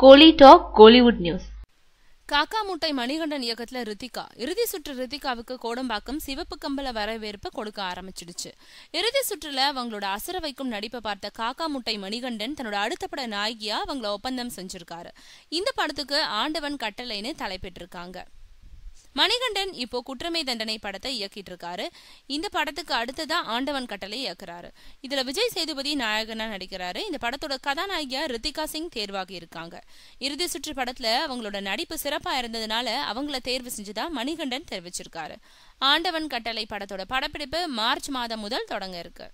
கோலி talk Kollywood news காக்கா முட்டை மணிகண்டன் இயக்கத்துல ரித்திகா இறுதி சுற்று ரித்திகாவுக்கு கோடம்பாக்கம் சிவப்பு கம்பள வரவேற்பு கொடுக்க ஆரம்பிச்சிடுச்சு இறுதி சுற்றுல அவங்களோட அசர வைக்கும் நடிப்பை பார்த்த காக்கா முட்டை மணிகண்டன் தன்னோட அடுத்த பட நாயகியா அவங்கள ஒப்பந்தம் செஞ்சிருக்காரு இந்த படத்துக்கு ஆண்டவன் கட்டளைன்னு தலைப்பிட்டிருக்காங்க மணிகண்டன் இப்போ குற்றமை தண்டனை படத்தை இயக்கிட்டு இருக்காரு இந்த படத்துக்கு அடுத்ததான் ஆண்டவன் கட்டளை இயக்குறாரு இதுல விஜய் சேதுபதி நாயகனா நடிக்கிறாரு இந்த படத்தோட கதாநாயகியா ரித்திகா சிங் தேர்வாகி இருக்காங்க இறுதி சுற்று படத்துல அவங்களோட நடிப்பு சிறப்பா இருந்ததுனால அவங்கள தேர்வு செஞ்சுதான் மணிகண்டன் தெரிவிச்சிருக்காரு ஆண்டவன் கட்டளை படத்தோட படப்பிடிப்பு மார்ச் மாதம் முதல் தொடங்க இருக்கு